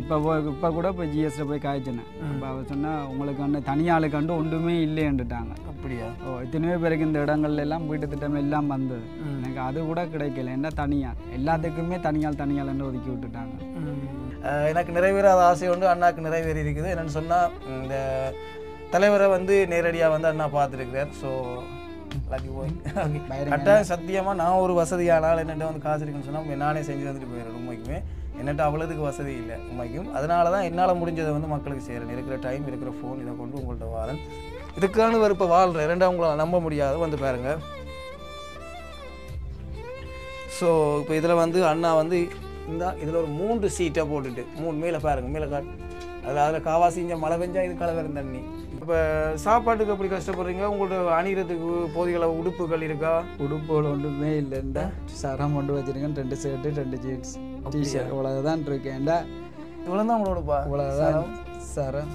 இப்போ இப்போ கூட இப்போ ஜிஎஸ்டில் போய் காய்ச்சினேன் இப்போ அவர் சொன்னால் உங்களுக்கு அண்ணன் தனியாளுக்காண்டு ஒன்றுமே இல்லைன்னுட்டாங்க அப்படியா ஓ இத்தனையோ பேருக்கு இந்த இடங்கள்ல எல்லாம் வீட்டு திட்டம் எல்லாம் வந்தது எனக்கு அது கூட கிடைக்கல என்ன தனியார் எல்லாத்துக்குமே தனியால் தனியாள்னு ஒதுக்கி விட்டுட்டாங்க எனக்கு நிறைவேறாத ஆசை ஒன்று அண்ணாக்கு நிறைவேறி இருக்குது என்னென்னு சொன்னால் இந்த தலைவரை வந்து நேரடியாக வந்து அண்ணா பார்த்துருக்கிறார் ஸோ சத்தியமாக நான் ஒரு வசதியானால் என்னென்ன வந்து காசு இருக்குன்னு சொன்னால் நானே செஞ்சு வந்துட்டு போயிடுறேன் உண்மைக்குமே என்னட்ட அவ்வளோதுக்கு வசதி இல்லை உண்மைக்கும் அதனால தான் என்னால் முடிஞ்சதை வந்து மக்களுக்கு செய்கிறேன் இருக்கிற டைம் இருக்கிற ஃபோன் இதை கொண்டு உங்கள்கிட்ட வாழன் இதுக்கான இப்போ வாழ்கிற ரெண்டாம் நம்ப முடியாது வந்து பாருங்கள் ஸோ இப்போ இதில் வந்து அண்ணா வந்து இந்த இதில் ஒரு மூன்று சீட்டை போட்டுட்டு மூணு மேலே பாருங்கள் மேலே காட்டு அதில் அதில் செஞ்சால் மழை பெஞ்சால் இது கலவரம் தண்ணி இப்போ சாப்பாட்டுக்கு அப்படி கஷ்டப்படுறீங்க உங்களோட அணிகிறதுக்கு போதிகள உடுப்புகள் இருக்கா உடுப்புகள் ஒன்றுமே இல்லைண்டா சரம் கொண்டு வச்சுருங்க ரெண்டு ஷர்ட்டு ரெண்டு ஜீன்ஸ் டிஷர்ட் இவ்வளவுதான் இருக்கேன்டா இவ்வளவுதான் உங்களோடப்பா இவ்வளவுதான் சரம்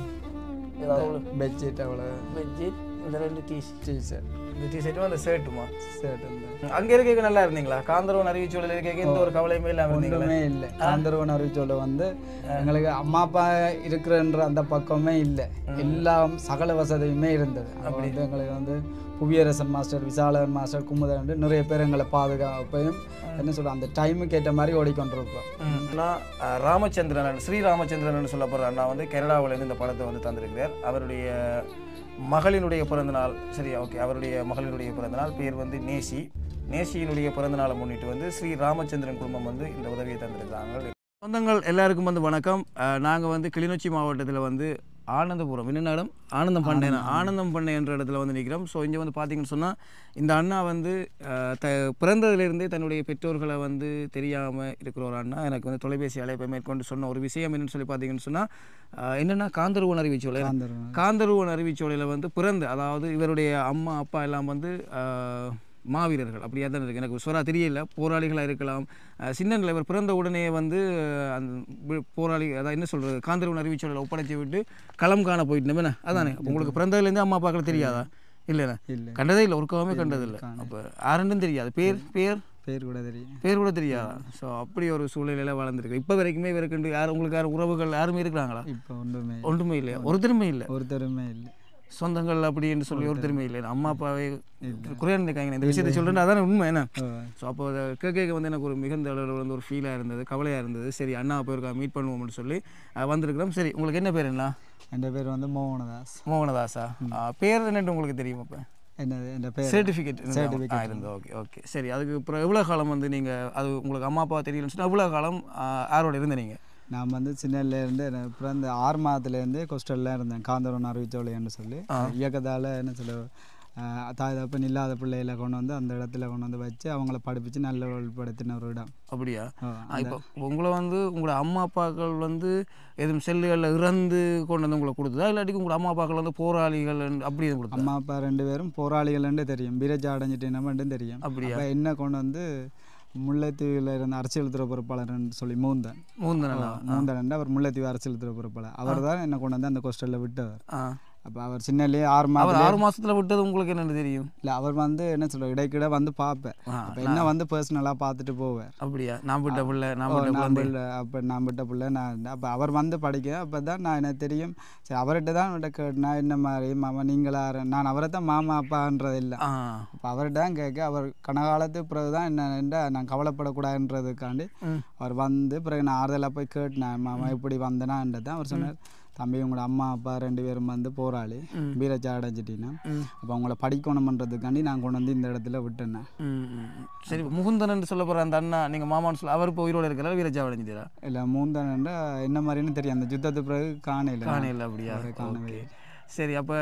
பெட்ஷீட் அவ்வளோ பெட்ஷீட் இந்த ரெண்டு டிஷர்ட் டிஷர்ட் இந்த டிஷர்ட்டும் அந்த ஷர்ட்டுமா ஷர்ட் இந்த அங்கே இருக்க நல்லா இருந்தீங்களா காந்தரவன் அறிவிச்சோல இருக்க எந்த ஒரு கவலையுமே இல்லாமல் இருந்தீங்களே இல்லை காந்தரவன் அறிவிச்சோல வந்து எங்களுக்கு அம்மா அப்பா இருக்கிறன்ற அந்த பக்கமே இல்லை எல்லாம் சகல வசதியுமே இருந்தது அப்படி எங்களுக்கு வந்து புவியரசன் மாஸ்டர் விசாலன் மாஸ்டர் குமுதன் நிறைய பேர் எங்களை பாதுகாப்பையும் என்ன சொல்கிறோம் அந்த டைமுக்கு ஏற்ற மாதிரி ஓடிக்கொண்டிருப்போம் நான் ராமச்சந்திரன் ஸ்ரீ ராமச்சந்திரன் சொல்லப்படுற அண்ணா வந்து கனடாவிலேருந்து இந்த படத்தை வந்து தந்திருக்கிறார் அவருடைய மகளினுடைய பிறந்தநாள் சரி ஓகே அவருடைய மகளினுடைய பிறந்தநாள் பேர் வந்து நேசி நேசியினுடைய பிறந்தநாளை முன்னிட்டு வந்து ஸ்ரீ ராமச்சந்திரன் குடும்பம் வந்து இந்த உதவியை தந்திருக்கிறாங்க சொந்தங்கள் எல்லாருக்கும் வந்து வணக்கம் நாங்கள் வந்து கிளிநொச்சி மாவட்டத்தில் வந்து ஆனந்தபுரம் என்ன ஆனந்தம் பண்ணை ஆனந்தம் பண்ணை என்ற இடத்துல வந்து நிற்கிறோம் ஸோ இங்கே வந்து பார்த்தீங்கன்னு சொன்னால் இந்த அண்ணா வந்து த பிறந்ததுலேருந்தே தன்னுடைய பெற்றோர்களை வந்து தெரியாமல் இருக்கிற ஒரு அண்ணா எனக்கு வந்து தொலைபேசி அழைப்பை மேற்கொண்டு சொன்ன ஒரு விஷயம் என்னன்னு சொல்லி பார்த்தீங்கன்னு சொன்னால் என்னென்னா காந்தருவன் அறிவிச்சோலை காந்தருவன் அறிவிச்சோலையில் வந்து பிறந்து அதாவது இவருடைய அம்மா அப்பா எல்லாம் வந்து மாவீரர்கள் அப்படியே தான் இருக்குது எனக்கு சொரா தெரியல போராளிகளாக இருக்கலாம் சின்னங்கள் இவர் பிறந்த உடனே வந்து அந்த போராளி அதான் என்ன சொல்கிறது காந்தரவன் அறிவிச்சொலில் ஒப்படைச்சி விட்டு களம் காண என்ன அதானே உங்களுக்கு பிறந்ததுலேருந்து அம்மா அப்பாக்கள் தெரியாதா இல்லைண்ணா இல்லை கண்டதே இல்லை ஒருக்கமே கண்டது இல்லை அப்போ ஆரண்டும் தெரியாது பேர் பேர் பேர் கூட தெரியும் பேர் கூட தெரியாதா ஸோ அப்படி ஒரு சூழ்நிலையில வளர்ந்துருக்கு இப்போ வரைக்குமே இவருக்கு யார் உங்களுக்கு யார் உறவுகள் யாருமே இருக்கிறாங்களா இப்போ ஒன்றுமே ஒன்றுமே இல்லை ஒருத்தருமே இல்லை ஒருத்தருமே இல்லை சொந்தங்கள் அப்படின்னு சொல்லி ஒரு திரும்ப இல்லை அம்மா அப்பாவை குறையாக இருந்திருக்காங்க இந்த விஷயத்தை சொல்கிறேன் அதான் உண்மை என்ன ஸோ அப்போ அதை கேட்க வந்து எனக்கு ஒரு மிகுந்த அளவில் வந்து ஒரு ஃபீலாக இருந்தது கவலையாக இருந்தது சரி அண்ணா போயிருக்கா மீட் பண்ணுவோம்னு சொல்லி வந்திருக்கிறோம் சரி உங்களுக்கு என்ன பேர் என்ன என் பேர் வந்து மோகனதாஸ் மோகனதாஸா பேர் என்னட்டு உங்களுக்கு தெரியும் அப்போ என்னது என் பேர் சர்டிஃபிகேட் சர்டிஃபிகேட் இருந்தது ஓகே ஓகே சரி அதுக்கு அப்புறம் எவ்வளோ காலம் வந்து நீங்கள் அது உங்களுக்கு அம்மா அப்பா தெரியலன்னு சொன்னால் எவ்வளோ காலம் ஆரோட இருந்தீங்க நீங்கள் நான் வந்து சின்னலேருந்து இந்த ஆறு மாதத்துலேருந்தே கொஸ்டல்ல இருந்தேன் காந்தரன் அறிவித்தோலைன்னு சொல்லி இயக்கத்தால் என்ன சொல்ல தாய் தப்பு இல்லாத பிள்ளையில கொண்டு வந்து அந்த இடத்துல கொண்டு வந்து வச்சு அவங்கள படிப்பிச்சு நல்ல படுத்தின ஒரு இடம் அப்படியா இப்போ உங்களை வந்து உங்களோட அம்மா அப்பாக்கள் வந்து எதுவும் செல்லுகளில் இறந்து கொண்டு வந்து உங்களை கொடுத்ததா இல்லாட்டி உங்களோட அம்மா அப்பாக்கள் வந்து போராளிகள் அப்படி கொடுத்தா அம்மா அப்பா ரெண்டு பேரும் போராளிகள் தெரியும் பீரஜா அடைஞ்சிட்டு என்னமென்றும் தெரியும் அப்படியா என்ன கொண்டு வந்து முல்லைத்தீவில் இருந்த அரசியல் பொறுப்பாளர்ன்னு சொல்லி மூந்தன் மூந்தன் மூந்தன் அவர் முல்லைத்தீவு அரசியல் பொறுப்பாளர் அவர் தான் என்னை கொண்டு வந்து அந்த கோஸ்டலில் விட்டவர் அப்போ அவர் சின்னலேயே ஆறு மாதம் ஆறு மாதத்தில் விட்டது உங்களுக்கு என்னென்னு தெரியும் இல்லை அவர் வந்து என்ன சொல்கிற இடைக்கிட வந்து பார்ப்பேன் அப்போ என்ன வந்து பர்சனலாக பார்த்துட்டு போவேன் அப்படியா நான் விட்ட பிள்ளை நான் பிள்ளை அப்போ நான் விட்ட பிள்ளை நான் அப்போ அவர் வந்து படிக்க அப்போ தான் நான் எனக்கு தெரியும் சரி அவர்கிட்ட தான் கேட்டேன் என்ன மாதிரி மாமா நீங்களாக நான் அவரை தான் மாமா அப்பான்றது இல்லை அப்போ அவர்கிட்ட தான் கேட்க அவர் கனகாலத்துக்கு பிறகு தான் என்னென்ன நான் கவலைப்படக்கூடாதுன்றதுக்காண்டி அவர் வந்து பிறகு நான் ஆறுதலாக போய் கேட்டேன் மாமா இப்படி வந்தேனான்றது அவர் சொன்னார் தம்பி உங்களோட அம்மா அப்பா ரெண்டு பேரும் வந்து போராளி பீரச்சா அடைஞ்சிட்டீங்கன்னா அப்போ அவங்கள பண்ணுறதுக்காண்டி நான் கொண்டு வந்து இந்த இடத்துல விட்டுனேன் சரி முகுந்தன் சொல்ல போகிற அந்த அண்ணா நீங்கள் மாமான்னு சொல்ல அவர் இப்போ உயிரோடு இருக்கிறார் வீரச்சா அடைஞ்சிட்டா இல்லை முகுந்தன் என்ன மாதிரின்னு தெரியும் அந்த யுத்தத்து பிறகு காணையில் காணையில் அப்படியா காணவே சரி அப்போ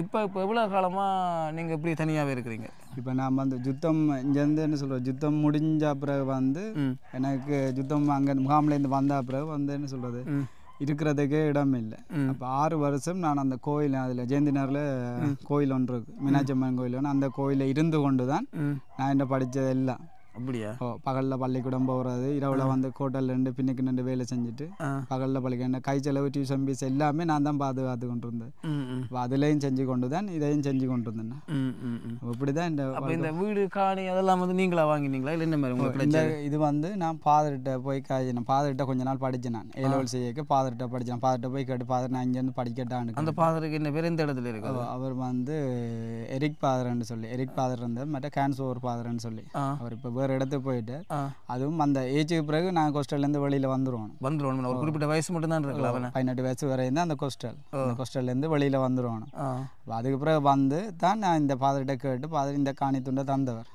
இப்போ இப்போ எவ்வளோ காலமாக நீங்கள் இப்படி தனியாகவே இருக்கிறீங்க இப்போ நான் வந்து யுத்தம் இங்கேருந்து என்ன சொல்கிறோம் யுத்தம் முடிஞ்ச பிறகு வந்து எனக்கு யுத்தம் அங்கே முகாம்லேருந்து வந்த பிறகு வந்து என்ன சொல்கிறது இருக்கிறதுக்கே இடம் இல்லை அப்போ ஆறு வருஷம் நான் அந்த கோயில் அதில் நேரில் கோயில் ஒன்று இருக்குது மீனாட்சி அம்மன் கோயில் ஒன்று அந்த கோயிலில் இருந்து கொண்டு தான் நான் என்ன படித்தது எல்லாம் அப்படியா பகலில் பள்ளிக்கூடம் போகிறது இரவுல வந்து ஹோட்டலில் நின்று பின்னுக்கு நின்று வேலை செஞ்சுட்டு பகலில் பள்ளிக்கூடம் கை செலவு டியூஷன் பீஸ் எல்லாமே நான் தான் பாதுகாத்து கொண்டு இருந்தேன் அதுலயும் செஞ்சு கொண்டு தான் இதையும் செஞ்சு கொண்டு இருந்தேன் இப்படி இந்த வீடு காணி அதெல்லாம் வந்து நீங்களா வாங்கினீங்களா இல்லை என்ன மாதிரி இந்த இது வந்து நான் ஃபாதர்கிட்ட போய் காய்ச்சினேன் ஃபாதர்கிட்ட கொஞ்ச நாள் படிச்சேன் நான் ஏ லெவல் செய்யக்க ஃபாதர்கிட்ட படித்தேன் ஃபாதர்கிட்ட போய் கேட்டு ஃபாதர் நான் இங்கேருந்து படிக்கட்டான்னு அந்த ஃபாதருக்கு என்ன பேர் எந்த இடத்துல இருக்கு அவர் வந்து எரிக் ஃபாதர்ன்னு சொல்லி எரிக் ஃபாதர் இருந்தார் மற்ற கேன்சோவர் ஃபாதர்ன்னு சொல்லி அவர் இப்போ வேறு இடத்துக்கு போயிட்டு அதுவும் அந்த ஏஜுக்கு பிறகு நாங்கள் கோஸ்டல்லேருந்து வெளியில் வந்துடுவோம் வந்துடுவோம் ஒரு குறிப்பிட்ட வயசு மட்டும் தான் இருக்கலாம் பதினெட்டு வயசு வரையும் தான் அந்த கோஸ்டல் அந்த இருந்து வெளியில் வந்துடுவோம் அதுக்கு பிறகு வந்து தான் நான் இந்த ஃபாதர்கிட்ட கேட்டு ஃபாதர் இந்த காணி துண்டை தந்தவர்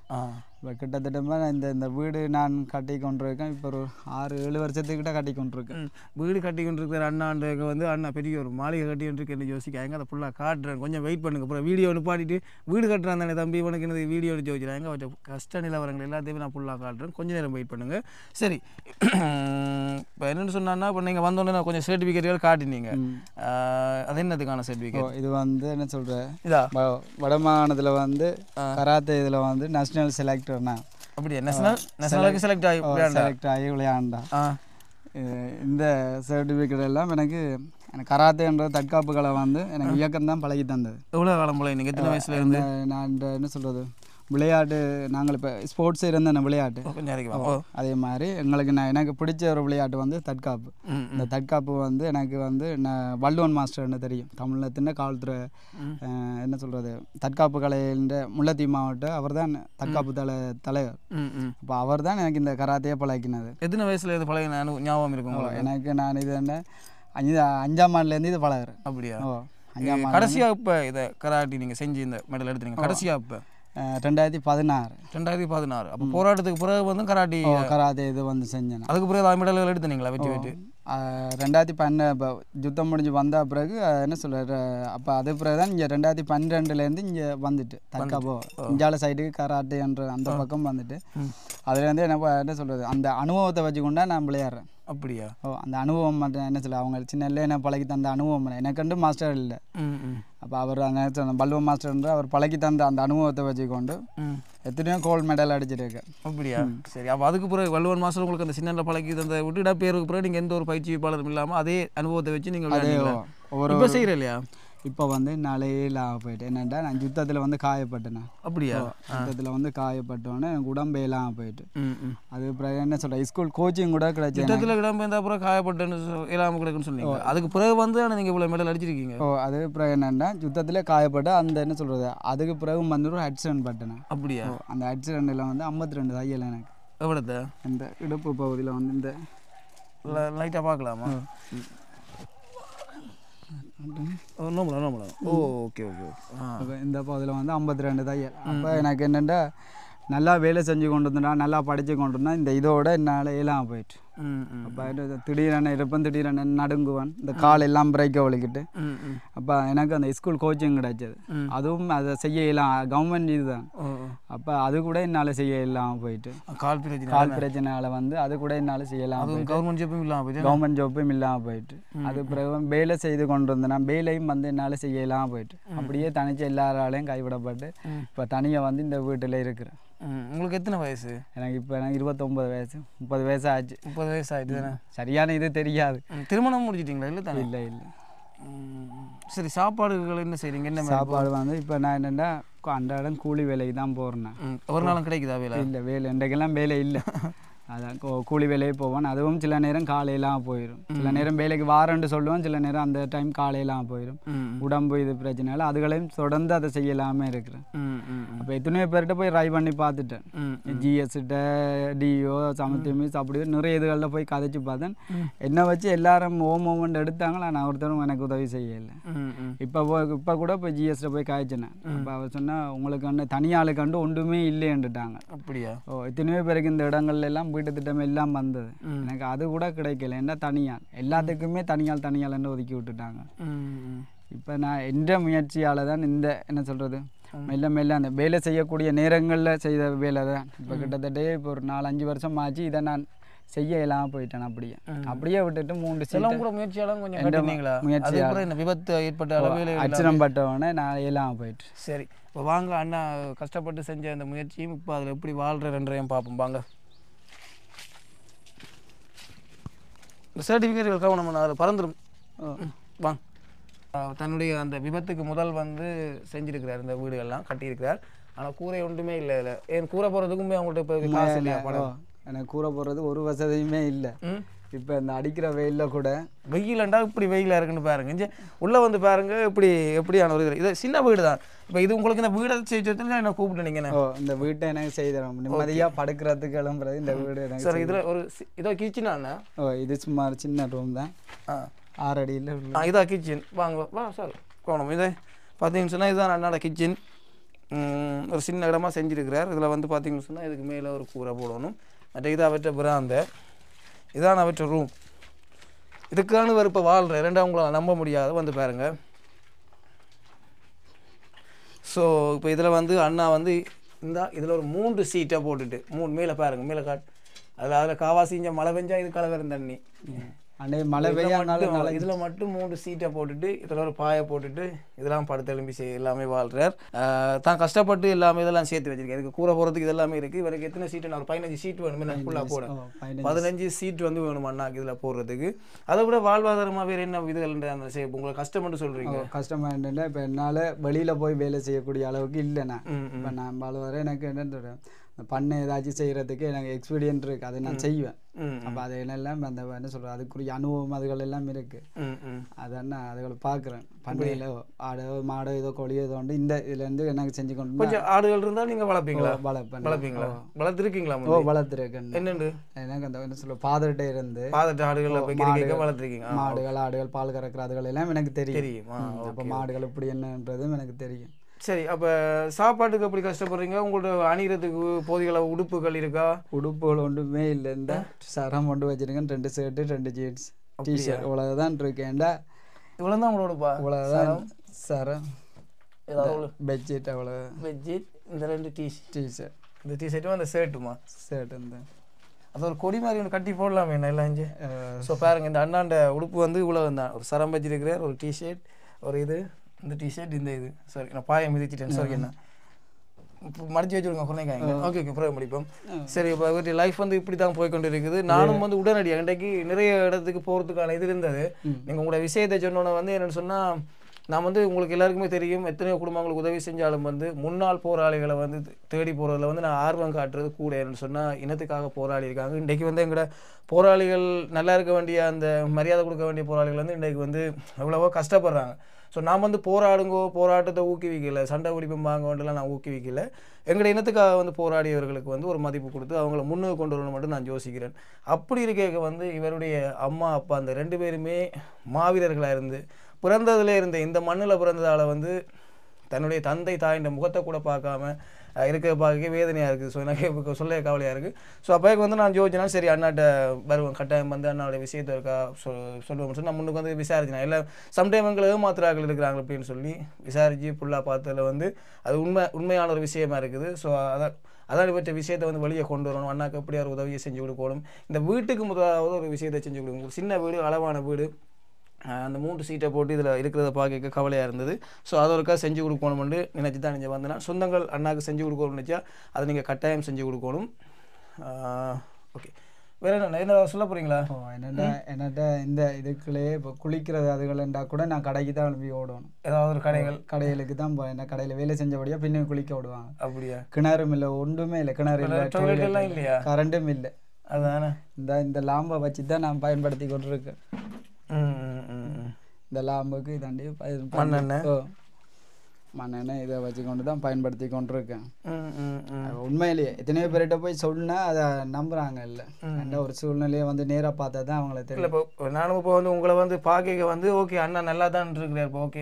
இப்போ கிட்டத்தட்ட இந்த இந்த வீடு நான் கட்டி கொண்டிருக்கேன் இப்போ ஒரு ஆறு ஏழு வருஷத்துக்கிட்ட கட்டி கொண்டிருக்கேன் வீடு கட்டி கொண்டிருக்கிற அண்ணாண்டுக்கு வந்து அண்ணா பெரிய ஒரு மாளிகை கட்டி கொண்டிருக்கேன்னு யோசிக்காங்க அதை ஃபுல்லாக காட்டுறேன் கொஞ்சம் வெயிட் பண்ணுங்க அப்புறம் வீடியோ நிப்பாட்டிட்டு வீடு கட்டுறாங்க தானே தம்பி உனக்கு என்னது வீடியோ ஜோதிக்கிறாங்க கொஞ்சம் கஷ்ட நிலவரங்கள் எல்லாத்தையுமே நான் ஃபுல்லாக காட்டுறேன் கொஞ்சம் நேரம் வெயிட் பண்ணுங்கள் சரி இப்போ என்னென்னு சொன்னான்னா இப்போ நீங்கள் வந்தோடனே நான் கொஞ்சம் சர்டிஃபிகேட்டுகள் காட்டினீங்க அது என்னதுக்கான சர்டிஃபிகேட் இது வந்து என்ன சொல்கிறேன் இதா வடமாகாணத்தில் வந்து கராத்தே இதில் வந்து நஷ்ட நேஷனல் செலக்ட் அப்படி நேஷனல் நேஷனலுக்கு செலக்ட் ஆகி செலக்ட் ஆகி விளையாண்டா இந்த சர்டிஃபிகேட் எல்லாம் எனக்கு எனக்கு கராத்தேன்ற தற்காப்பு கலை வந்து எனக்கு இயக்கம் தான் பழகி தந்தது எவ்வளோ காலம் போல நீங்கள் எத்தனை வயசுல இருந்து நான் என்ன சொல்கிறது விளையாட்டு நாங்கள் இப்போ ஸ்போர்ட்ஸ் இருந்த விளையாட்டு அதே மாதிரி எங்களுக்கு நான் எனக்கு பிடிச்ச ஒரு விளையாட்டு வந்து தற்காப்பு இந்த தற்காப்பு வந்து எனக்கு வந்து நான் வள்ளுவன் மாஸ்டர்னு தெரியும் தமிழகத்தின் காவல்துறை என்ன சொல்கிறது தற்காப்பு கலைன்ற முல்லத்தி மாவட்டம் அவர் தான் தற்காப்பு தலை தலைவர் அப்போ அவர் தான் எனக்கு இந்த கராத்தையே பழகினது எத்தனை வயசில் இது பழகின ஞாபகம் இருக்கும் எனக்கு நான் இது என்ன அஞ்சு அஞ்சாம் ஆண்டுலேருந்து இது பழகிறேன் அப்படியா ஓ கடைசியாக இப்போ இதை கராட்டி நீங்கள் செஞ்சு இந்த மெடல் எடுத்துறீங்க கடைசியாக இப்போ ரெண்டாயிரத்தி பதினாறு ரெண்டாயிரத்தி பதினாறு அப்போ போராட்டத்துக்கு பிறகு வந்து கராட்டி கராத்தே இது வந்து செஞ்சேன் அதுக்கு பிறகு மெடல்கள் எடுத்துனீங்களா வெற்றி வெற்றி ரெண்டாயிரத்தி பன்னெண்டு இப்போ யுத்தம் முடிஞ்சு வந்த பிறகு என்ன சொல்கிற அப்போ அது பிறகு தான் இங்கே ரெண்டாயிரத்தி பன்னிரெண்டுலேருந்து இங்கே வந்துட்டு தற்காப்போ இந்தியாவில் சைடுக்கு கராட்டே கராட்டேன்ற அந்த பக்கம் வந்துட்டு அதுலேருந்து என்ன என்ன சொல்கிறது அந்த அனுபவத்தை வச்சுக்கொண்டா நான் விளையாடுறேன் அப்படியா ஓ அந்த அனுபவம் மட்டும் என்ன சொல்ல அவங்க சின்ன என்ன பழகி தந்த அனுபவம் எனக்குண்டு மாஸ்டர் இல்லை அப்போ அவர் அந்த மாஸ்டர் மாஸ்டர்ன்ற அவர் பழக்கி தந்த அந்த அனுபவத்தை வச்சுக்கொண்டு எத்தனையோ கோல்டு மெடல் அடிச்சிருக்கு அப்படியா சரி அப்போ அதுக்கு பிறகு வல்லுவன் மாஸ்டர் உங்களுக்கு அந்த சின்ன பழக்கி தந்த விட்டுடா பேருக்கு பிறகு நீங்கள் எந்த ஒரு பயிற்சியாளரும் இல்லாமல் அதே அனுபவத்தை வச்சு நீங்கள் ஒவ்வொரு செய்கிற இல்லையா இப்போ வந்து ஆக போயிட்டு என்னென்னா நான் யுத்தத்தில் வந்து காயப்பட்டேன் அப்படியா யுத்தத்தில் வந்து காயப்பட்டோன்னே எனக்கு உடம்பு இல்லாமல் போயிட்டு அது பிறகு என்ன சொல்கிறேன் ஸ்கூல் கோச்சிங் கூட கிடைச்சி யுத்தத்தில் உடம்பு இருந்தால் அப்புறம் காயப்பட்டேன்னு இல்லாமல் கிடக்குன்னு சொன்னீங்க அதுக்கு பிறகு வந்து நீங்கள் இவ்வளோ மெடல் அடிச்சிருக்கீங்க ஓ அது பிறகு என்னென்னா யுத்தத்தில் காயப்பட்டு அந்த என்ன சொல்கிறது அதுக்கு பிறகு வந்து ஒரு ஆக்சிடென்ட் பட்டேன் அப்படியா அந்த ஆக்சிடென்ட்டில் வந்து ஐம்பத்தி ரெண்டு தையல் எனக்கு எவ்வளோ இந்த இடுப்பு பகுதியில் வந்து இந்த லைட்டாக பார்க்கலாமா நோம்பலாம் நோம்பலாம் ஓ ஓகே ஓகே ஓகே இந்த இதில் வந்து ஐம்பத்தி ரெண்டு தையல் அப்போ எனக்கு என்னென்ன நல்லா வேலை செஞ்சு கொண்டு இருந்தா நல்லா படித்து கொண்டு இருந்தா இந்த இதோட என்னால் இயலாமல் போயிட்டு அப்போ திடீரென இருப்பேன் திடீரென நடுங்குவான் இந்த கால் எல்லாம் பிரேக்க ஒழிக்கிட்டு அப்போ எனக்கு அந்த ஸ்கூல் கோச்சிங் கிடைச்சது அதுவும் அதை செய்ய இயலாம் கவர்மெண்ட் இதுதான் அப்போ அது கூட என்னால் செய்ய இல்லாமல் போயிட்டு கால் பிரச்சனை கால் பிரச்சனையால் வந்து அது கூட என்னால் செய்யலாம் கவர்மெண்ட் ஜாப்பும் இல்லாமல் போயிட்டு கவர்மெண்ட் ஜாப்பும் இல்லாமல் போயிட்டு அது பிறகு வேலை செய்து கொண்டு இருந்தேன் வேலையும் வந்து என்னால் செய்ய இல்லாமல் போயிட்டு அப்படியே தனிச்சு எல்லாராலையும் கைவிடப்பட்டு இப்போ தனியாக வந்து இந்த வீட்டில் இருக்கிறேன் உங்களுக்கு எத்தனை வயசு எனக்கு இப்போ எனக்கு இருபத்தொம்பது வயசு முப்பது வயசு ஆச்சு முப்பது வயசாக இது சரியான இது தெரியாது திருமணம் முடிச்சிட்டிங்களா இல்லை தானே இல்லை இல்லை சரி சாப்பாடுகள் என்ன செய்கிறீங்க என்ன சாப்பாடு வந்து இப்போ நான் என்னென்னா அன்றாடம் கூலி வேலைக்கு தான் போகிறேன் ஒரு நாளும் கிடைக்குதா வேலை இல்லை வேலை இன்றைக்கெல்லாம் வேலை இல்லை அதான் கூலி வேலையே போவான் அதுவும் சில நேரம் காலையெல்லாம் போயிடும் சில நேரம் வேலைக்கு வாரண்டு சொல்லுவோம் சில நேரம் அந்த டைம் காலையெல்லாம் போயிடும் உடம்பு இது பிரச்சனை அதுகளையும் தொடர்ந்து அதை செய்யலாமே இருக்கிறேன் அப்போ எத்தனையோ பேர்கிட்ட போய் ட்ரை பண்ணி பார்த்துட்டேன் ஜிஎஸ்கிட்ட டிஓ சமத்தியமிஸ் அப்படி நிறைய இதுகளில் போய் கதைச்சு பார்த்தேன் என்னை வச்சு எல்லாரும் ஓம் ஓமெண்ட் எடுத்தாங்களா நான் ஒருத்தரும் எனக்கு உதவி செய்யலை இப்போ இப்போ கூட இப்போ ஜிஎஸ்ட போய் காய்ச்சினேன் இப்போ அவர் சொன்னால் உங்களுக்கு தனியாளுக்கு கண்டு ஒன்றுமே இல்லைன்னுட்டாங்க அப்படியா ஓ எத்தனையோ பேருக்கு இந்த இடங்கள்ல எல்லாம் காப்பீட்டு திட்டம் எல்லாம் வந்தது எனக்கு அது கூட கிடைக்கல என்ன தனியால் எல்லாத்துக்குமே தனியால் தனியால் என்று ஒதுக்கி விட்டுட்டாங்க இப்போ நான் என்ற முயற்சியால் தான் இந்த என்ன சொல்கிறது மெல்ல மெல்ல அந்த வேலை செய்யக்கூடிய நேரங்களில் செய்த வேலை தான் இப்போ கிட்டத்தட்ட இப்போ ஒரு நாலு அஞ்சு வருஷம் ஆச்சு இதை நான் செய்ய இல்லாமல் போயிட்டேன் அப்படியே அப்படியே விட்டுட்டு மூன்று சிலம் கூட முயற்சியாலும் கொஞ்சம் முயற்சி விபத்து ஏற்பட்ட அளவில் அச்சனப்பட்டவனே நான் இல்லாமல் போயிட்டு சரி இப்போ வாங்க அண்ணா கஷ்டப்பட்டு செஞ்ச அந்த முயற்சியும் இப்போ அதில் எப்படி வாழ்கிறன்றதையும் பார்ப்போம் வாங்க இந்த சர்டிஃபிகேட்டுகளுக்காக நம்ம அதில் பறந்துடும் வாங்க தன்னுடைய அந்த விபத்துக்கு முதல் வந்து செஞ்சிருக்கிறார் இந்த வீடுகள்லாம் கட்டியிருக்கிறார் ஆனால் கூரை ஒன்றுமே இல்லை இல்லை ஏன் கூரை போகிறதுக்குமே அவங்கள்ட்ட இப்போ காசு இல்லையா படம் எனக்கு கூரை போடுறது ஒரு வசதியுமே இல்லை இப்போ இந்த அடிக்கிற வெயிலில் கூட வெயிலண்டா இப்படி வெயிலாக இருக்குன்னு பாருங்க உள்ளே வந்து பாருங்க இப்படி எப்படியான ஒரு இது சின்ன வீடு தான் இப்போ இது உங்களுக்கு இந்த வீடை செய்து என்ன கூப்பிட்டு நீங்கள் ஓ இந்த வீட்டை எனக்கு செய்தோம் நிம்மதியாக படுக்கிறதுக்கு கிளம்புறது இந்த வீடு எனக்கு சார் இதில் ஒரு இதோ கிச்சனா ஓ இது சும்மா சின்ன ரூம் தான் ஆறு அடியில் ஆ இதா கிச்சன் வாங்க வா சார் கோணம் இது பார்த்தீங்கன்னு சொன்னால் இதுதான் அண்ணாட கிச்சன் ஒரு சின்ன இடமா செஞ்சுருக்கிறார் இதில் வந்து பார்த்தீங்கன்னு சொன்னால் இதுக்கு மேலே ஒரு கூரை போடணும் மற்ற இதாக அவற்ற பிராந்த இதான் அவற்ற ரூம் இதுக்கான வெறுப்பை வாழ்கிறேன் ரெண்டாம் உங்களால் நம்ப முடியாது வந்து பாருங்கள் ஸோ இப்போ இதில் வந்து அண்ணா வந்து இந்த இதில் ஒரு மூன்று சீட்டை போட்டுட்டு மூணு மேலே பாருங்கள் மேலே காட் அதில் அதில் காவாசி மழை பெஞ்சால் இது கலவரம் தண்ணி அன்றைய மழை பெய்யாதனால இதில் மட்டும் மூன்று சீட்டை போட்டுட்டு இதில் ஒரு பாயை போட்டுட்டு இதெல்லாம் படுத்தெலும்பி செய் எல்லாமே வாழ்கிறார் தான் கஷ்டப்பட்டு எல்லாமே இதெல்லாம் சேர்த்து வச்சிருக்கேன் இதுக்கு கூற போகிறதுக்கு இதெல்லாமே இருக்குது இவருக்கு எத்தனை சீட்டு நான் ஒரு பதினஞ்சு சீட் வேணுமே நான் ஃபுல்லாக போடுறேன் பதினஞ்சு சீட் வந்து வேணும் அண்ணாக்கு இதில் போடுறதுக்கு அதை விட வாழ்வாதாரமாக வேறு என்ன இதுகள் அந்த செய்ய உங்களை கஷ்டம்னு சொல்கிறீங்க கஷ்டமாக என்னென்னா இப்போ என்னால் வெளியில் போய் வேலை செய்யக்கூடிய அளவுக்கு இல்லைண்ணா இப்போ நான் வாழ்வாரம் எனக்கு என்னன்னு சொல்கிறேன் பண்ண ஏதாச்சும் செய்கிறதுக்கு எனக்கு எக்ஸ்பீரியன்ட் இருக்குது அதை நான் செய்வேன் அப்போ அது என்னெல்லாம் அந்த என்ன சொல்கிறது அதுக்குரிய அனுபவம் அதுகள் எல்லாம் இருக்குது அதான் அதுகளை பார்க்குறேன் பண்ணையில் ஆடோ மாடோ ஏதோ கொழியோ ஏதோ உண்டு இந்த இதுலேருந்து எனக்கு செஞ்சு கொண்டு கொஞ்சம் ஆடுகள் இருந்தால் நீங்கள் வளர்ப்பீங்களா வளர்ப்பேன் வளர்ப்பீங்களா வளர்த்துருக்கீங்களா ஓ வளர்த்துருக்கேன் எனக்கு அந்த என்ன சொல்ல பாதட்டை இருந்து பாதட்ட ஆடுகள் வளர்த்துருக்கீங்க மாடுகள் ஆடுகள் பால் கறக்கிற அதுகள் எல்லாம் எனக்கு தெரியும் தெரியும் அப்போ மாடுகள் இப்படி என்னன்றதும் எனக்கு தெரியும் சரி அப்போ சாப்பாட்டுக்கு எப்படி கஷ்டப்படுறீங்க உங்களோட அணிகிறதுக்கு போதிகள உடுப்புகள் இருக்கா உடுப்புகள் ஒன்றுமே இல்லை இந்த சரம் கொண்டு வச்சுருக்கேன் ரெண்டு ஷர்ட்டு ரெண்டு ஜீன்ஸ் டிஷர்ட் இவ்வளோதான் இருக்கேன்டா இவ்வளோதான் உங்களோடப்பா இவ்வளோதான் சரம் பெட்ஷீட் அவ்வளோ பெட்ஷீட் இந்த ரெண்டு டீ டிஷர்ட் இந்த டிஷர்ட்டும் அந்த ஷர்ட்டுமா ஷர்ட் இந்த அது ஒரு கொடி மாதிரி ஒன்று கட்டி போடலாமே என்ன எல்லாம் ஸோ பாருங்கள் இந்த அண்ணாண்ட உடுப்பு வந்து இவ்வளோ தான் ஒரு சரம் இருக்கிறார் ஒரு டிஷர்ட் ஒரு இது இந்த டிஷர்ட் இந்த இது சாரி நான் பாயை மிதிச்சிட்டேன் சாரி என்ன மடிச்சு வச்சுருங்க குறைக்காங்க ஓகே ஓகே புரிய முடிப்போம் சரி இப்போ அவருடைய லைஃப் வந்து இப்படி தான் போய் கொண்டு இருக்குது நானும் வந்து உடனடியாக இன்றைக்கு நிறைய இடத்துக்கு போகிறதுக்கான இது இருந்தது நீங்கள் உங்களோட விஷயத்தை சொன்னோன்னே வந்து என்னென்னு சொன்னால் நான் வந்து உங்களுக்கு எல்லாருக்குமே தெரியும் எத்தனையோ குடும்பங்களுக்கு உதவி செஞ்சாலும் வந்து முன்னாள் போராளிகளை வந்து தேடி போகிறதுல வந்து நான் ஆர்வம் காட்டுறது கூட என்னென்னு சொன்னால் இனத்துக்காக போராடி இருக்காங்க இன்றைக்கு வந்து எங்களோட போராளிகள் நல்லா இருக்க வேண்டிய அந்த மரியாதை கொடுக்க வேண்டிய போராளிகள் வந்து இன்றைக்கு வந்து எவ்வளவோ கஷ்டப்படுறாங்க ஸோ நான் வந்து போராடுங்கோ போராட்டத்தை ஊக்குவிக்கலை சண்டை ஒழிப்பும்பாங்கன்றலாம் நான் ஊக்குவிக்கலை எங்கள் இனத்துக்காக வந்து போராடியவர்களுக்கு வந்து ஒரு மதிப்பு கொடுத்து அவங்கள முன்னுக்கு கொண்டு வரணும் மட்டும் நான் யோசிக்கிறேன் அப்படி இருக்க வந்து இவருடைய அம்மா அப்பா அந்த ரெண்டு பேருமே மாவீரர்களாக இருந்து பிறந்ததுலேருந்து இந்த மண்ணில் பிறந்ததால் வந்து தன்னுடைய தந்தை தாயின்ற முகத்தை கூட பார்க்காம இருக்க பார்க்க வேதனையாக இருக்குது ஸோ எனக்கு சொல்ல கவலையாக இருக்குது ஸோ அப்போக்கு வந்து நான் யோசிச்சேனா சரி அண்ணாட்ட வருவோம் கட்டாயம் வந்து அண்ணாவுடைய விஷயத்தை இருக்கா சொல் சொல்லுவோம் சொல்லி நான் முன்னுக்கு வந்து விசாரிச்சினா இல்லை சம்டைம் எங்களை ஏமாத்திராக்கள் இருக்கிறாங்க அப்படின்னு சொல்லி விசாரித்து ஃபுல்லாக பார்த்ததில் வந்து அது உண்மை உண்மையான ஒரு விஷயமா இருக்குது ஸோ அதான் அதான் பற்றிய விஷயத்தை வந்து வெளியே கொண்டு வரணும் அண்ணாக்கு எப்படி ஒரு உதவியை செஞ்சு கொடுக்கணும் இந்த வீட்டுக்கு முதலாவது ஒரு விஷயத்தை செஞ்சு கொடுக்கணும் சின்ன வீடு அளவான வீடு அந்த மூன்று சீட்டை போட்டு இதில் இருக்கிறத பார்க்க கவலையாக இருந்தது ஸோ அதை ஒருக்கா செஞ்சு கொடுக்கணும்னு நினச்சி தான் நீங்கள் வந்தேன் சொந்தங்கள் அண்ணாவுக்கு செஞ்சு கொடுக்கணும்னு நினச்சா அதை நீங்கள் கட்டாயம் செஞ்சு கொடுக்கணும் ஓகே வேற என்ன என்ன சொல்ல போகிறீங்களா என்னென்ன என்னட்ட இந்த இதுக்குள்ளேயே இப்போ குளிக்கிறது அதுகள்ண்டா கூட நான் கடைக்கு தான் விரும்பி ஓடணும் ஏதாவது ஒரு கடைகள் கடைகளுக்கு தான் போ என்ன கடையில் வேலை செஞ்சபடியாக பின்ன குளிக்க விடுவாங்க அப்படியா கிணறும் இல்லை ஒன்றுமே இல்லை கிணறு இல்லை இல்லையா கரண்டும் இல்லை அதானே இந்த இந்த லாம்பை வச்சு தான் நான் பயன்படுத்தி கொண்டிருக்கேன் இந்த லாంబுకి ఇదండి పన్నెండు மண்ணெண்ண இதை வச்சு கொண்டு தான் பயன்படுத்தி கொண்டிருக்கேன் உண்மையிலேயே எத்தனையோ பேர்கிட்ட போய் சொல்லுனா அதை நம்புறாங்க இல்லை அந்த ஒரு சூழ்நிலையை வந்து நேராக பார்த்தா தான் அவங்கள தெரியல இப்போ நானும் இப்போ வந்து உங்களை வந்து பாக்கிக்க வந்து ஓகே அண்ணா நல்லா தான் இருக்கிறேன் இப்போ ஓகே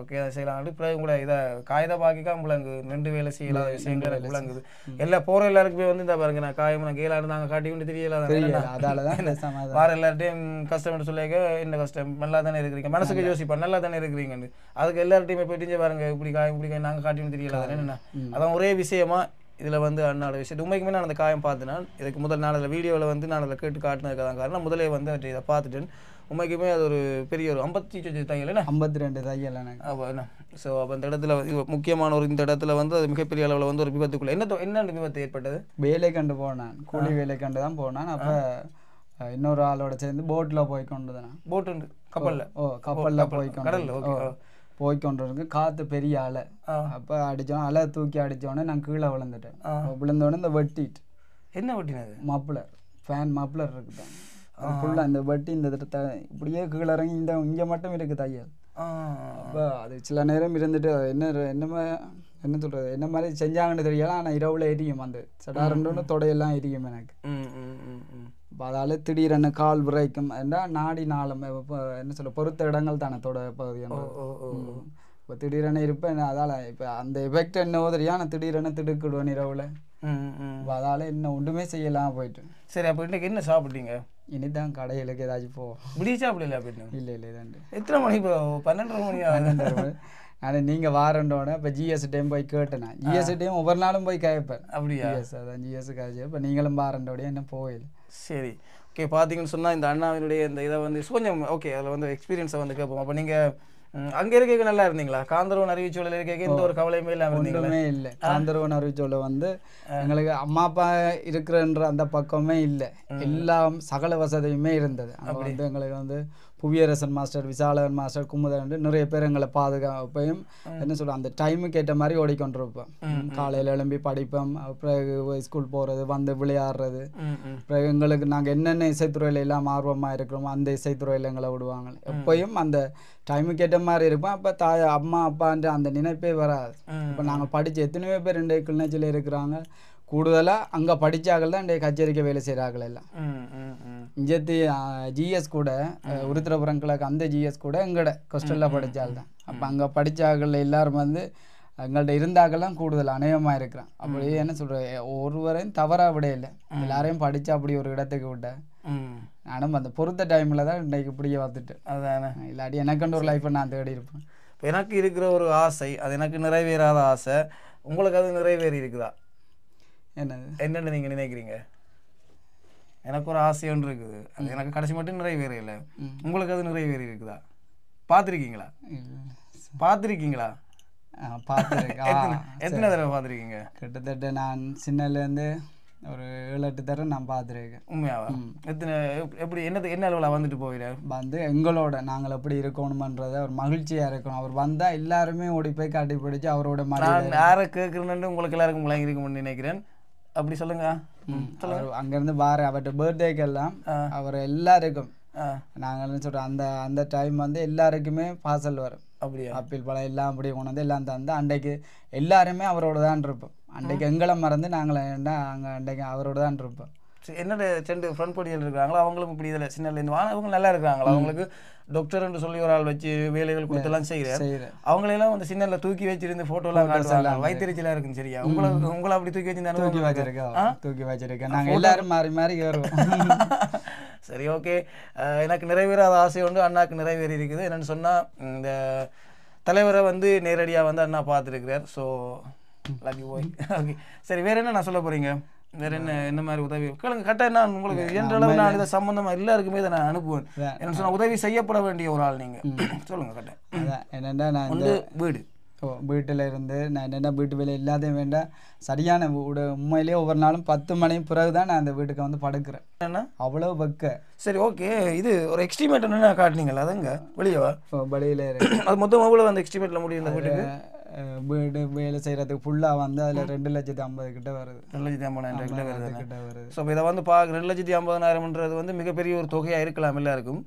ஓகே அதை செய்யலாம் இப்போ உங்களை இதை காயத பாக்கிக்கா உங்களுக்கு ரெண்டு வேலை செய்யலாம் விஷயங்கள் விளங்குது எல்லா போகிற எல்லாருக்குமே வந்து இந்த பாருங்க நான் காயம் நான் கீழே இருந்தாங்க காட்டி கொண்டு தெரியல அதால தான் வார எல்லார்ட்டையும் கஷ்டம்னு சொல்லிக்க என்ன கஷ்டம் நல்லா தானே இருக்கிறீங்க மனசுக்கு யோசிப்பா நல்லா தானே இருக்கிறீங்கன்னு அதுக்கு எல்லார்ட்டையுமே போயிட்டு பாருங்க இப்படி காயம் இப்படி காயம் நாங்கள் காட்டின்னு தெரியல என்ன அதான் ஒரே விஷயமா இதில் வந்து அண்ணாட விஷயம் உண்மைக்குமே நான் அந்த காயம் பார்த்தேன்னா இதுக்கு முதல் நான் அதில் வீடியோவில் வந்து நான் அதில் கேட்டு காட்டினதுக்கு தான் காரணம் முதலே வந்து இதை பார்த்துட்டேன் உண்மைக்குமே அது ஒரு பெரிய ஒரு ஐம்பத்தி சொச்சு தையல் என்ன ஐம்பத்தி ரெண்டு தையல் என்ன ஸோ அப்போ அந்த இடத்துல முக்கியமான ஒரு இந்த இடத்துல வந்து அது மிகப்பெரிய அளவில் வந்து ஒரு விபத்துக்குள்ளே என்ன என்ன விபத்து ஏற்பட்டது வேலை கண்டு போனான் கூலி வேலை கண்டு தான் போனான் அப்போ இன்னொரு ஆளோட சேர்ந்து போட்டில் போய் கொண்டு போட்டு கப்பலில் ஓ கப்பலில் போய் கடலில் ஓகே போய்க்கொண்டிருக்கு காற்று பெரிய அலை அப்போ அடித்தோம் அலை தூக்கி அடித்தோடனே நான் கீழே விழுந்துட்டேன் விழுந்தோடனே இந்த வெட்டிட்டு என்ன வெட்டினது மப்ளர் ஃபேன் மப்ளர் இருக்குதான் ஃபுல்லாக இந்த வெட்டி இந்த இப்படியே கீழே இறங்கி இந்த இங்கே மட்டும் இருக்குது தையல் அப்போ அது சில நேரம் இருந்துட்டு என்ன என்னமே என்ன சொல்கிறது என்ன மாதிரி செஞ்சாங்கன்னு தெரியல ஆனால் இரவில் எரியும் அந்த சடாரண்டோன்னு தொடையெல்லாம் எரியும் எனக்கு இப்போ அதால் திடீரென கால் விரைக்கும் என்ன நாடி நாளம் இப்போ என்ன சொல்ல பொறுத்த இடங்கள் தானே தொட பகுதி இப்போ திடீரென இருப்பேன் அதால் இப்போ அந்த எஃபெக்ட் என்ன தெரியா நான் திடீரென திடுக்கிடுவேன் இரவில் இப்போ அதால் என்ன ஒன்றுமே செய்யலாம் போயிட்டு சரி அப்போ இன்னைக்கு என்ன சாப்பிட்டீங்க இனிதான் கடைகளுக்கு ஏதாச்சும் போ முடிய சாப்பிடல அப்படின்னு இல்லை இல்லை இதாண்டு எத்தனை மணி இப்போ பன்னெண்டரை மணி பன்னெண்டரை மணி ஆனால் நீங்கள் வாரண்டோட இப்போ ஜிஎஸ் டைம் போய் கேட்டேன் ஜிஎஸ் டைம் ஒவ்வொரு நாளும் போய் கேட்பேன் அப்படியா ஜிஎஸ் அதான் ஜிஎஸ் காய்ச்சி இப்போ நீங்களும் வாரண்டோடய என்ன போயிடும் சரி ஓகே பார்த்தீங்கன்னு சொன்னால் இந்த அண்ணாவினுடைய இந்த இதை வந்து கொஞ்சம் ஓகே அதில் வந்து எக்ஸ்பீரியன்ஸை வந்து கேட்போம் அப்போ நீங்கள் அங்க இருக்க நல்லா இருந்தீங்களா காந்தரவன் அறிவிச்சோல இருக்க எந்த ஒரு கவலையுமே இல்லாம இருந்தீங்களே இல்ல காந்தரவன் அறிவிச்சோல வந்து எங்களுக்கு அம்மா அப்பா இருக்கிறன்ற அந்த பக்கமே இல்லை எல்லாம் சகல வசதியுமே இருந்தது அங்கே வந்து எங்களுக்கு வந்து புவியரசன் மாஸ்டர் விசாலகன் மாஸ்டர் குமுதன் நிறைய பேர் எங்களை பாதுகாப்பையும் என்ன சொல்கிறோம் அந்த டைமுக்கு ஏற்ற மாதிரி ஓடிக்கொண்டிருப்போம் காலையில் எழும்பி படிப்போம் பிறகு ஸ்கூல் போகிறது வந்து விளையாடுறது பிறகு எங்களுக்கு நாங்கள் என்னென்ன இசைத்துறையில் எல்லாம் ஆர்வமாக இருக்கிறோமோ அந்த இசைத்துறையில் எங்களை விடுவாங்க எப்பயும் அந்த டைமுக்கு ஏற்ற மாதிரி இருப்போம் அப்போ தாய் அம்மா அப்பான்ற அந்த நினைப்பே வராது இப்போ நாங்கள் படித்து எத்தனையோ பேர் ரெண்டு கிளிநொச்சியில் இருக்கிறாங்க கூடுதலாக அங்கே படித்தாக்கள் தான் கச்சேரிக்க வேலை செய்கிறார்கள் எல்லாம் இஞ்சத்து ஜிஎஸ் கூட உருத்திரபுரம் கிழக்கு அந்த ஜிஎஸ் கூட எங்கட கொஸ்டலில் படித்தாள் தான் அப்போ அங்கே படித்தாக்கள் எல்லாரும் வந்து எங்கள்கிட்ட இருந்தாக்கெல்லாம் கூடுதல் அநேகமாக இருக்கிறான் அப்படியே என்ன சொல்கிற ஒருவரையும் தவறாக விட இல்லை எல்லாரையும் படித்தா அப்படி ஒரு இடத்துக்கு விட்ட நானும் அந்த பொறுத்த டைமில் தான் இன்றைக்கு இப்படியே பார்த்துட்டு அதானே இல்லாட்டி எனக்குன்ற ஒரு லைஃப்பை நான் தேடி இருப்பேன் எனக்கு இருக்கிற ஒரு ஆசை அது எனக்கு நிறைவேறாத ஆசை உங்களுக்கு அது நிறைவேறி இருக்குதா என்னது என்னென்னு நீங்கள் நினைக்கிறீங்க எனக்கு ஒரு ஆசை ஒன்று இருக்குது அது எனக்கு கடைசி மட்டும் நிறைவேறையில உங்களுக்கு அது நிறைவேறி இருக்குதா பார்த்துருக்கீங்களா பார்த்துருக்கீங்களா எத்தனை தடவை பார்த்துருக்கீங்க கிட்டத்தட்ட நான் சின்னலேருந்து ஒரு ஏழு எட்டு தடவை நான் பார்த்துருக்கேன் உண்மையாவா எத்தனை எப்படி என்னது என்ன அளவில் வந்துட்டு போயிட வந்து எங்களோட நாங்கள் எப்படி இருக்கணுமன்றத ஒரு மகிழ்ச்சியாக இருக்கணும் அவர் வந்தால் எல்லாருமே ஓடி போய் காட்டி பிடிச்சி அவரோட நான் யாரை கேட்குறேன்னு உங்களுக்கு எல்லாருக்கும் விளங்கியிருக்கும்னு நினைக்கிறேன் அப்படி சொல்லுங்க அங்கேருந்து பாரு அவர்கிட்ட பர்த்டேக்கு எல்லாம் அவர் எல்லாருக்கும் நாங்கள் என்ன சொல்கிறோம் அந்த அந்த டைம் வந்து எல்லாருக்குமே பார்சல் வரும் அப்படியே ஆப்பிள் பழம் எல்லாம் அப்படியே கொண்டு வந்து எல்லாம் தந்து அன்றைக்கு எல்லாருமே அவரோட தான் இருப்போம் அன்றைக்கு எங்களை மறந்து நாங்களே அங்கே அன்றைக்கு அவரோட தான் இருப்போம் என்னோட ரெண்டு ஃப்ரெண்ட் பொடியில் இருக்கிறாங்களோ அவங்களும் இப்படி இதில் சின்னலேருந்து வாங்க அவங்க நல்லா இருக்கிறாங்களா அவங்களுக்கு டாக்டர் என்று சொல்லி ஒரு ஆள் வச்சு வேலைகள் கொடுத்தெல்லாம் செய்கிறேன் அவங்களெல்லாம் வந்து சின்னல தூக்கி வச்சிருந்து ஃபோட்டோலாம் காட்டுறாங்க வைத்திருச்சலாக இருக்குன்னு சரியா உங்களை உங்களை அப்படி தூக்கி வச்சிருந்தாங்க தூக்கி வச்சிருக்கேன் தூக்கி வச்சிருக்கேன் நாங்கள் எல்லாரும் மாறி மாறி ஏறுவோம் சரி ஓகே எனக்கு நிறைவேறாத ஆசை உண்டு அண்ணாக்கு நிறைவேறி இருக்குது என்னென்னு சொன்னால் இந்த தலைவரை வந்து நேரடியாக வந்து அண்ணா பார்த்துருக்கிறார் ஸோ லவ் யூ ஓகே சரி வேறு என்ன நான் சொல்ல போகிறீங்க வேற என்ன என்ன மாதிரி உதவி கேளுங்க கரெக்டாக என்ன உங்களுக்கு என்ற அளவு நான் இதை சம்மந்தமாக எல்லாருக்குமே இதை நான் அனுப்புவேன் என்ன சொன்னால் உதவி செய்யப்பட வேண்டிய ஒரு ஆள் நீங்கள் சொல்லுங்கள் கரெக்டாக அதான் என்னென்னா நான் வந்து வீடு ஓ வீட்டில் இருந்து நான் என்னென்ன வீட்டு வேலை இல்லாதே வேண்டாம் சரியான உண்மையிலேயே ஒவ்வொரு நாளும் பத்து மணி பிறகு தான் நான் அந்த வீட்டுக்கு வந்து படுக்கிறேன் என்ன அவ்வளோ பக்க சரி ஓகே இது ஒரு எக்ஸ்டிமேட் என்னென்ன காட்டினீங்களா அதுங்க வெளியவா வெளியில் அது மொத்தம் அவ்வளோ அந்த எக்ஸ்டிமேட்டில் முடியும் இந்த வீட்டுக்கு வீடு வேலை செய்கிறதுக்கு ஃபுல்லாக வந்து அதில் ரெண்டு லட்சத்தி ஐம்பது கிட்ட வருது ரெண்டு லட்சத்தி ஐம்பதாயிரம் கிட்ட வருது ஸோ இதை வந்து பா ரெண்டு லட்சத்தி ஐம்பதாயிரம்ன்றது வந்து மிகப்பெரிய ஒரு தொகையாக இருக்கலாம் எல்லாருக்கும்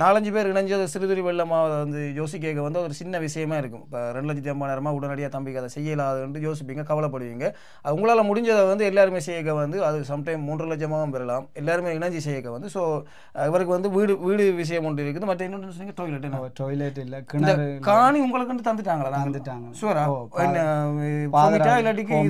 நாலஞ்சு பேர் இணைஞ்சது சிறுதுறி வெள்ளமாக அதை வந்து யோசிக்க வந்து ஒரு சின்ன விஷயமா இருக்கும் இப்போ ரெண்டு லட்சத்தி நேரமாக உடனடியாக தம்பிக்கு அதை என்று யோசிப்பீங்க கவலைப்படுவீங்க அது உங்களால் முடிஞ்சதை வந்து எல்லாருமே செய்யக்க வந்து அது சம்டைம் மூன்று லட்சமாகவும் பெறலாம் எல்லாருமே இணைஞ்சு செய்யக்க வந்து ஸோ இவருக்கு வந்து வீடு வீடு விஷயம் ஒன்று இருக்குது மற்ற இன்னொன்று டொய்லெட் டாய்லெட் டொய்லெட் இல்லை காணி உங்களுக்கு தந்துட்டாங்களா தந்துட்டாங்க ஷூரா இல்லாட்டிக்கு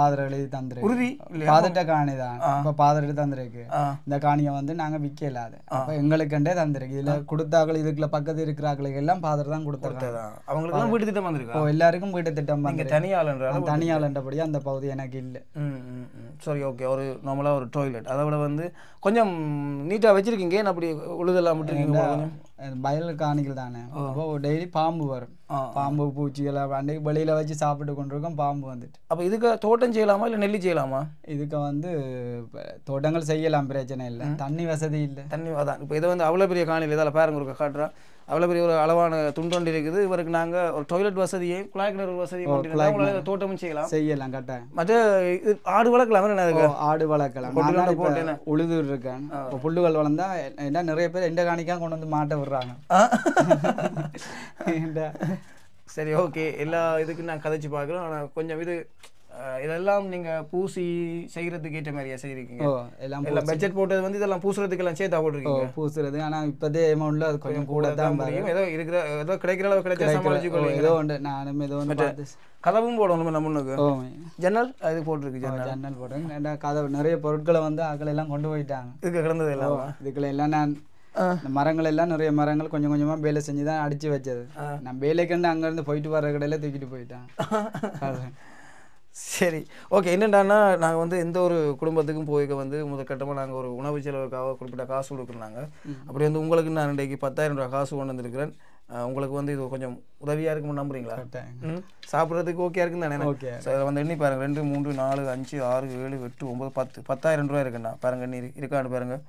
பாதர் எழுதி தந்துரு உறுதி பாதட்ட காணி தான் இப்போ பாதர் எழுதி தந்துருக்கு இந்த காணியை வந்து நாங்கள் விற்கலாது எங்களுக்குண்டே தந்துருக்கு இதில் கொடுத்தாக்கள் இதுக்குள்ள பக்கத்து இருக்கிறாக்களை எல்லாம் பார்த்துட்டு தான் கொடுத்தாங்க அவங்களுக்கு வீட்டு திட்டம் வந்திருக்கு எல்லாருக்கும் வீட்டு திட்டம் தனியாளன்ற தனியாளன்றபடி அந்த பகுதி எனக்கு இல்லை சரி ஓகே ஒரு நார்மலாக ஒரு டாய்லெட் அதை விட வந்து கொஞ்சம் நீட்டாக வச்சுருக்கீங்க ஏன் அப்படி உழுதெல்லாம் விட்டுருக்கீங்க வயல் காணிகள் தானே அப்போ டெய்லி பாம்பு வரும் பாம்பு பூச்சிகள் அன்றைக்கு வெளியில் வச்சு சாப்பிட்டு கொண்டிருக்கோம் பாம்பு வந்துட்டு அப்போ இதுக்கு தோட்டம் செய்யலாமா இல்லை நெல்லி செய்யலாமா இதுக்கு வந்து தோட்டங்கள் செய்யலாம் பிரச்சனை இல்லை தண்ணி வசதி இல்லை தண்ணி அதான் இப்போ இதை வந்து அவ்வளோ பெரிய காணியில் இதால் பாருங்க காட்டுறான் அவ்வளோ பெரிய ஒரு அளவான துண்டு இருக்குது இவருக்கு நாங்கள் ஒரு டொய்லெட் வசதியும் குழாய் கிணறு வசதியும் தோட்டமும் செய்யலாம் செய்யலாம் கரெக்டாக மற்ற இது ஆடு வளர்க்கலாம் என்ன ஆடு வளர்க்கலாம் உழுது இருக்கேன் இப்போ புல்லுகள் வளர்ந்தா என்ன நிறைய பேர் எந்த காணிக்காக கொண்டு வந்து மாட்ட விடுறாங்க சரி ஓகே எல்லா இதுக்கும் நான் கதைச்சு பார்க்குறோம் ஆனால் கொஞ்சம் இது இதெல்லாம் நீங்க பூசி செய்யறதுக்கு ஏற்ற மாதிரியா செய்யறீங்க எல்லாம் எல்லாம் பட்ஜெட் போட்டது வந்து இதெல்லாம் பூசுறதுக்கு எல்லாம் சேர்த்தா போட்டுருக்கீங்க பூசுறது ஆனா இப்பதே அமௌண்ட்ல அது கொஞ்சம் கூட தான் வரும் ஏதோ இருக்கிற ஏதோ கிடைக்கிற அளவு கிடைச்சா கொள்ளுங்க ஏதோ ஒன்று நானும் ஏதோ ஒன்று கதவும் போடணும் நம்ம முன்னுக்கு ஜன்னல் அது போட்டிருக்கு ஜன்னல் போடுறேன் போடுங்க கதவு நிறைய பொருட்களை வந்து அகல எல்லாம் கொண்டு போயிட்டாங்க இதுக்கு கிடந்தது எல்லாம் இதுக்குள்ள எல்லாம் நான் இந்த மரங்கள் எல்லாம் நிறைய மரங்கள் கொஞ்சம் கொஞ்சமா வேலை செஞ்சு தான் வச்சது நான் வேலைக்கு இருந்து போயிட்டு வர்ற கடையில தூக்கிட்டு போயிட்டேன் சரி ஓகே என்னென்னா நாங்கள் வந்து எந்த ஒரு குடும்பத்துக்கும் போயிருக்க வந்து முதற்கட்டமாக நாங்கள் ஒரு உணவு செலவுக்காக குறிப்பிட்ட காசு கொடுக்குறாங்க அப்படி வந்து உங்களுக்கு நான் இன்றைக்கு பத்தாயிரம் ரூபாய் காசு கொண்டு வந்திருக்கிறேன் உங்களுக்கு வந்து இது கொஞ்சம் உதவியாக இருக்கும்னு நம்புறீங்களா சாப்பிட்றதுக்கு ஓகே இருக்குன்னு தானே ஓகே வந்து எண்ணி பாருங்கள் ரெண்டு மூன்று நாலு அஞ்சு ஆறு ஏழு எட்டு ஒம்பது பத்து பத்தாயிரம் ரூபாய் இருக்குண்ணா பாருங்கள் எண்ணி இருக்கான்னு பாருங்கள்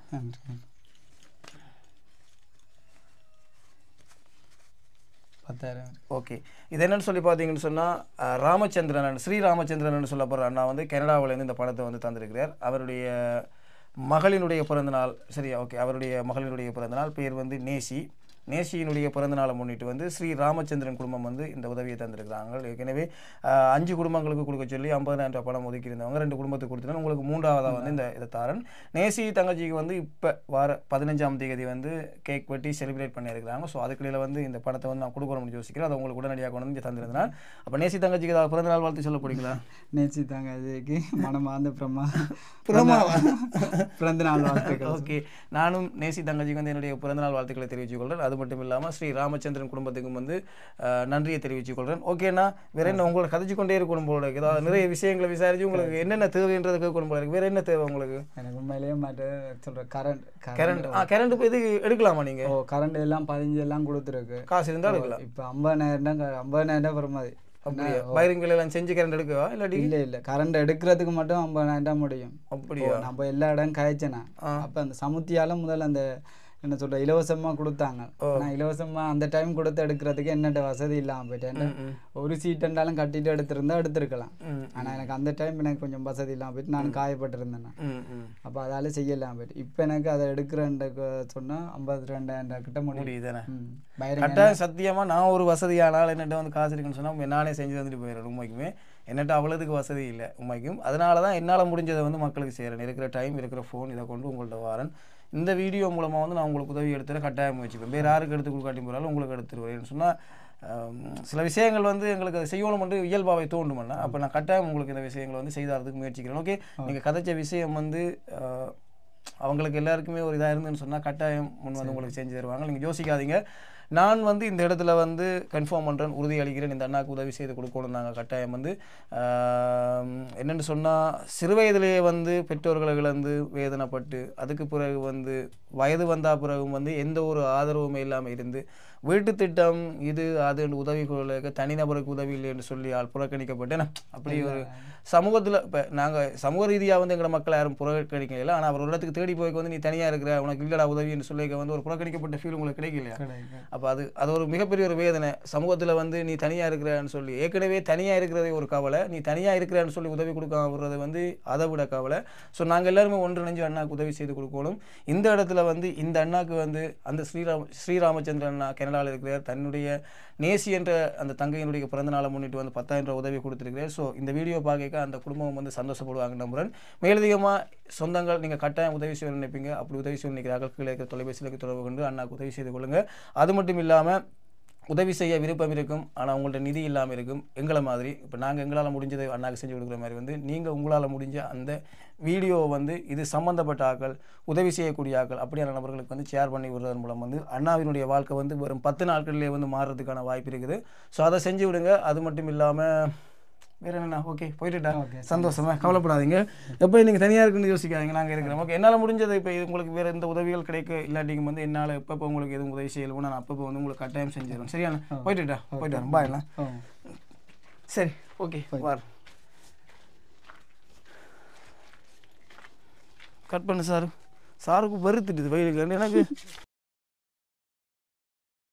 பத்தாயிரம் ஓகே இது என்னன்னு சொல்லி பார்த்தீங்கன்னு சொன்னால் ராமச்சந்திரன் ஸ்ரீ ராமச்சந்திரன் சொல்லப்படுற அண்ணா வந்து கனடாவிலேருந்து இந்த படத்தை வந்து தந்திருக்கிறார் அவருடைய மகளினுடைய பிறந்தநாள் சரியா ஓகே அவருடைய மகளினுடைய பிறந்தநாள் பேர் வந்து நேசி நேசியினுடைய பிறந்த நாளை முன்னிட்டு வந்து ஸ்ரீ ராமச்சந்திரன் குடும்பம் வந்து இந்த உதவியை தந்திருக்கிறாங்க ஏற்கனவே அஞ்சு குடும்பங்களுக்கு கொடுக்க சொல்லி ஐம்பதாயிரம் ரூபாய் பணம் ஒதுக்கி இருந்தவங்க ரெண்டு குடும்பத்துக்கு கொடுத்தனா உங்களுக்கு மூன்றாவதாக வந்து இந்த இதை தாரன் நேசி தங்கச்சிக்கு வந்து இப்போ வார பதினஞ்சாம் தேதி வந்து கேக் வெட்டி செலிப்ரேட் பண்ணியிருக்கிறாங்க ஸோ அதுக்குள்ளே வந்து இந்த பணத்தை வந்து நான் கொடுக்குறோம்னு யோசிக்கிறேன் அதை உங்களுக்கு உடனடியாக கொண்டு வந்து தந்திருந்தனால் அப்போ நேசி தங்கச்சிக்கு ஏதாவது பிறந்த நாள் வாழ்த்து சொல்ல பிடிக்கல நேசி தங்கச்சிக்கு மனமார்ந்த பிரமா பிரமா பிறந்த நாள் வாழ்த்துக்கள் ஓகே நானும் நேசி தங்கச்சிக்கு வந்து என்னுடைய பிறந்த நாள் வாழ்த்துக்களை தெரிவிச்சுக்கொள்கிறேன் அது மட்டும் இல்லாமல் ஸ்ரீ ராமச்சந்திரன் குடும்பத்துக்கும் வந்து நன்றியை தெரிவித்துக் கொள்கிறேன் ஓகேண்ணா வேற என்ன உங்களை கதைச்சு கொண்டே இருக்கணும் போல இருக்குது நிறைய விஷயங்களை விசாரிச்சு உங்களுக்கு என்னென்ன தேவைன்றது கேட்கணும் போல இருக்கு வேற என்ன தேவை உங்களுக்கு எனக்கு உண்மையிலேயே மாட்டேன் சொல்கிறேன் கரண்ட் கரண்ட் ஆ கரண்ட் இப்போ இது எடுக்கலாமா நீங்கள் ஓ கரண்ட் எல்லாம் பதிஞ்சு எல்லாம் கொடுத்துருக்கு காசு இருந்தால் எடுக்கலாம் இப்போ ஐம்பதாயிரம் தான் ஐம்பதாயிரம் தான் வர மாதிரி அப்படியா எல்லாம் செஞ்சு கரண்ட் எடுக்கவா இல்லாட்டி இல்லை இல்லை கரண்ட் எடுக்கிறதுக்கு மட்டும் ஐம்பதாயிரம் தான் முடியும் அப்படியா நம்ம எல்லா இடம் காய்ச்சனா அப்போ அந்த சமுத்தியால் முதல்ல அந்த என்ன சொல்ற இலவசமா கொடுத்தாங்க நான் இலவசமா அந்த டைம் கொடுத்து எடுக்கிறதுக்கு என்னட்ட வசதி இல்லாம போயிட்டேன் ஒரு சீட் இருந்தாலும் கட்டிட்டு எடுத்திருந்தா எடுத்திருக்கலாம் ஆனா எனக்கு அந்த டைம் எனக்கு கொஞ்சம் வசதி இல்லாம போயிட்டு நான் காயப்பட்டிருந்தேன் அப்ப அதால செய்யலாம் போயிட்டு இப்ப எனக்கு அதை எடுக்கிறேன் சொன்னா ஐம்பத்தி ரெண்டாயிரம் கிட்ட முடியுது சத்தியமா நான் ஒரு வசதியான ஆள் என்னட்ட வந்து காசு இருக்குன்னு சொன்னா நானே செஞ்சு வந்துட்டு போயிடுறேன் உண்மைக்குமே என்னட்ட அவ்வளோதுக்கு வசதி இல்லை உண்மைக்கும் அதனால தான் என்னால் முடிஞ்சதை வந்து மக்களுக்கு செய்கிறேன் இருக்கிற டைம் இருக்கிற ஃபோன் இதை கொண்டு உங்கள்கிட்ட வாரன் இந்த வீடியோ மூலமாக வந்து நான் உங்களுக்கு உதவி எடுத்துகிற கட்டாயம் முயற்சிப்பேன் வேறு யாருக்கு எடுத்து கொடுக்காட்டி போகிறாலும் உங்களுக்கு எடுத்துருவேன் சொன்னால் சில விஷயங்கள் வந்து எங்களுக்கு அதை செய்யணும் என்று இயல்பாகவே தோண்டுமல்ல அப்போ நான் கட்டாயம் உங்களுக்கு இந்த விஷயங்களை வந்து செய்தாரதுக்கு முயற்சிக்கிறேன் ஓகே நீங்கள் கதைச்ச விஷயம் வந்து அவங்களுக்கு எல்லாருக்குமே ஒரு இதாக இருந்துன்னு சொன்னால் கட்டாயம் முன் வந்து உங்களுக்கு செஞ்சு தருவாங்க நீங்கள் யோசிக்காதீங்க நான் வந்து இந்த இடத்துல வந்து கன்ஃபார்ம் பண்ணுறேன் உறுதி அளிக்கிறேன் இந்த அண்ணாக்கு உதவி செய்து கொடுக்கணும் நாங்கள் கட்டாயம் வந்து என்னென்னு சொன்னால் சிறு வயதிலேயே வந்து பெற்றோர்களை இழந்து வேதனைப்பட்டு அதுக்கு பிறகு வந்து வயது வந்தால் பிறகும் வந்து எந்த ஒரு ஆதரவுமே இல்லாமல் இருந்து வீட்டு திட்டம் இது அது என்று உதவி குழுக்க தனிநபருக்கு உதவி இல்லை என்று சொல்லி ஆள் புறக்கணிக்கப்பட்டேன் அப்படி ஒரு சமூகத்தில் இப்போ நாங்கள் சமூக ரீதியாக வந்து எங்களை மக்கள் யாரும் புறக்கணிக்கல ஆனால் அவர் ஒரு இடத்துக்கு தேடி போய் வந்து நீ தனியாக இருக்கிற உனக்கு இல்லடா உதவி என்று சொல்லி வந்து ஒரு புறக்கணிக்கப்பட்ட ஃபீல் உங்களுக்கு கிடைக்கல அப்போ அது அது ஒரு மிகப்பெரிய ஒரு வேதனை சமூகத்தில் வந்து நீ தனியாக இருக்கிறான்னு சொல்லி ஏற்கனவே தனியாக இருக்கிறதே ஒரு கவலை நீ தனியாக இருக்கிறான்னு சொல்லி உதவி கொடுக்காம விடுறது வந்து அதை விட கவலை ஸோ நாங்கள் எல்லாருமே ஒன்றிணைஞ்சு அண்ணாக்கு உதவி செய்து கொடுக்கணும் இந்த இடத்துல வந்து இந்த அண்ணாக்கு வந்து அந்த ஸ்ரீராம் ஸ்ரீராமச்சந்திர அண்ணா கனடாவில் இருக்கிறார் தன்னுடைய நேசி என்ற அந்த தங்கையினுடைய பிறந்த நாளை முன்னிட்டு வந்து பத்தாயிரம் ரூபா உதவி கொடுத்துருக்கிறேன் ஸோ இந்த வீடியோ பார்க்க அந்த குடும்பம் வந்து சந்தோஷப்படுவாங்க நம்புறன் மேலதிகமாக சொந்தங்கள் நீங்கள் கட்டாயம் உதவி செய்ய நினைப்பீங்க அப்படி உதவி செய்யணும் நினைக்கிறார்கள் கீழே தொலைபேசியில் தொடர்பு கொண்டு அண்ணாக்கு உதவி செய்து கொள்ளுங்கள் அது மட்டும் மட்டும் இல்லாமல் உதவி செய்ய விருப்பம் இருக்கும் ஆனால் அவங்கள்ட்ட நிதி இல்லாமல் இருக்கும் எங்களை மாதிரி இப்போ நாங்கள் எங்களால் முடிஞ்சதை அண்ணாக்கு செஞ்சு கொடுக்குற மாதிரி வந்து நீங்கள் உங்களால் முடிஞ்ச அந்த வீடியோவை வந்து இது சம்மந்தப்பட்ட ஆக்கள் உதவி செய்யக்கூடிய ஆக்கள் அப்படியான நபர்களுக்கு வந்து ஷேர் பண்ணி விடுறதன் மூலம் வந்து அண்ணாவினுடைய வாழ்க்கை வந்து வரும் பத்து நாட்களிலே வந்து மாறுறதுக்கான வாய்ப்பு இருக்குது ஸோ அதை செஞ்சு விடுங்க அது மட்டும் இல்லாமல் வேறு என்ன ஓகே போயிட்டுடா சந்தோஷமா கவலைப்படாதீங்க எப்போ நீங்கள் தனியாக இருக்குன்னு யோசிக்காதீங்க நாங்கள் இருக்கிறோம் ஓகே என்னால் முடிஞ்சது இப்போ உங்களுக்கு வேறு எந்த உதவிகள் கிடைக்க இல்லாட்டிங்க வந்து என்னால் எப்பப்போ உங்களுக்கு எதுவும் உதவி செய்யலவோ நான் அப்பப்போ வந்து உங்களுக்கு கட்டாயம் செஞ்சிடும் சரியான போயிட்டுட்டா போயிட்டு வரேன் பாய்லாம் சரி ஓகே வர கட் பண்ணு சார் சாருக்கு வெறுத்துட்டுது வயிறு எனக்கு